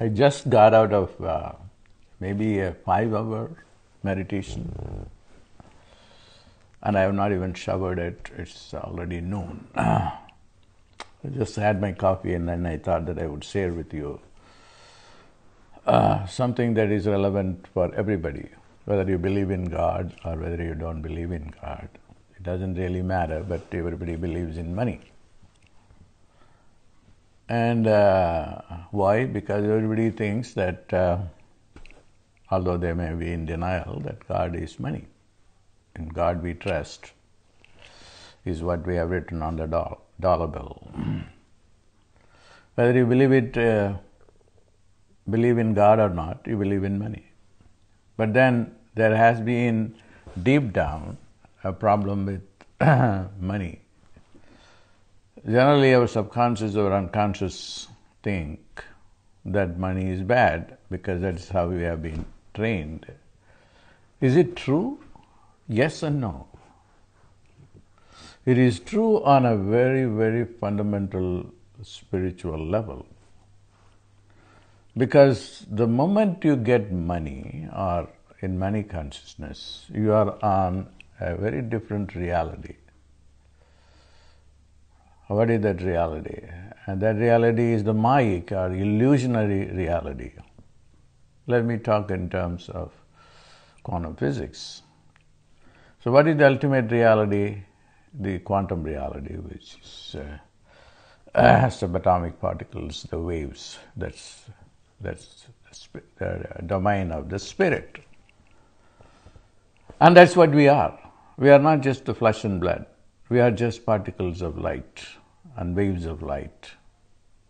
I just got out of uh, maybe a five hour meditation and I have not even showered it. It's already noon. I just had my coffee and then I thought that I would share with you uh, something that is relevant for everybody, whether you believe in God or whether you don't believe in God. It doesn't really matter, but everybody believes in money. And uh, why? Because everybody thinks that, uh, although they may be in denial, that God is money. In God we trust, is what we have written on the dollar bill. Whether you believe it, uh, believe in God or not, you believe in money. But then there has been deep down a problem with money Generally, our subconscious or unconscious think that money is bad because that's how we have been trained. Is it true? Yes and no. It is true on a very, very fundamental spiritual level. Because the moment you get money or in money consciousness, you are on a very different reality. What is that reality? And that reality is the mayik or illusionary reality. Let me talk in terms of quantum physics. So, what is the ultimate reality? The quantum reality, which is uh, subatomic particles, the waves. That's that's the domain of the spirit, and that's what we are. We are not just the flesh and blood. We are just particles of light and waves of light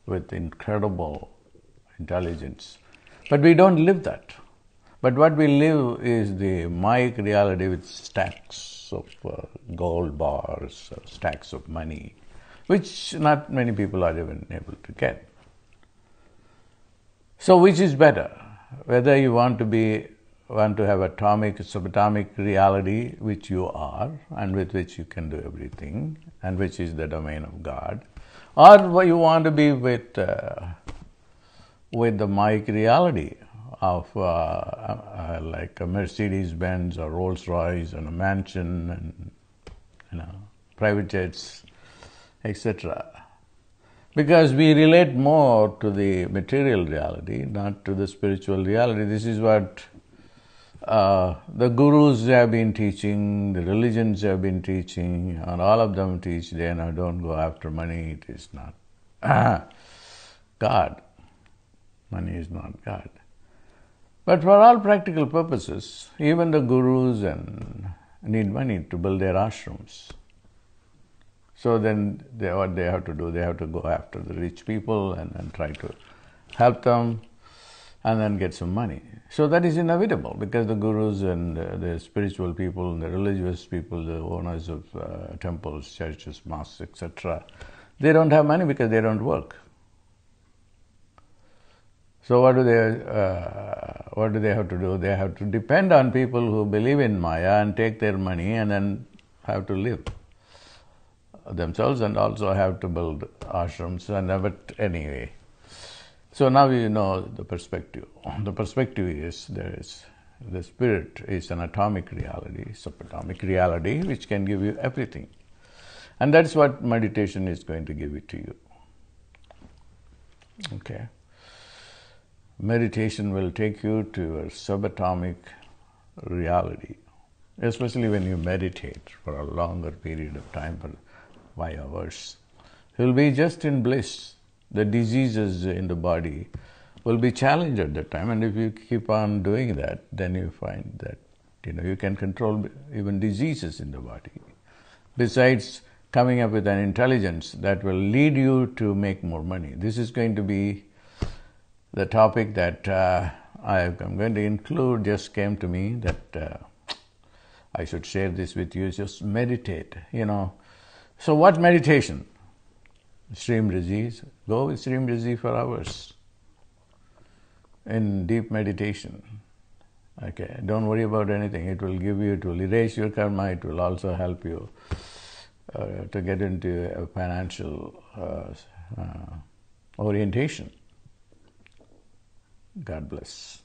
with incredible intelligence. But we don't live that. But what we live is the mic reality with stacks of uh, gold bars, uh, stacks of money, which not many people are even able to get. So, which is better? Whether you want to be want to have atomic, subatomic reality, which you are, and with which you can do everything, and which is the domain of God, or you want to be with uh, with the mic reality of uh, uh, like a Mercedes Benz or Rolls Royce and a mansion and you know private jets, etc. Because we relate more to the material reality, not to the spiritual reality. This is what uh, the gurus have been teaching, the religions have been teaching, and all of them teach then I don't go after money, it is not God. Money is not God. But for all practical purposes, even the gurus and need money to build their ashrams. So then they, what they have to do, they have to go after the rich people and, and try to help them and then get some money. So that is inevitable because the gurus and uh, the spiritual people and the religious people, the owners of uh, temples, churches, mosques, etc., they don't have money because they don't work. So what do they uh, what do they have to do? They have to depend on people who believe in Maya and take their money and then have to live themselves and also have to build ashrams and have it anyway. So now you know the perspective. The perspective is there is the spirit is an atomic reality, subatomic reality, which can give you everything. And that's what meditation is going to give it to you. Okay. Meditation will take you to your subatomic reality, especially when you meditate for a longer period of time, for five hours. You'll be just in bliss the diseases in the body will be challenged at that time. And if you keep on doing that, then you find that you know you can control even diseases in the body. Besides coming up with an intelligence that will lead you to make more money. This is going to be the topic that uh, I am going to include. Just came to me that uh, I should share this with you. Just meditate. You know. So what meditation? stream disease, go with stream disease for hours in deep meditation. Okay, don't worry about anything. It will give you, it will erase your karma, it will also help you uh, to get into a financial uh, uh, orientation. God bless.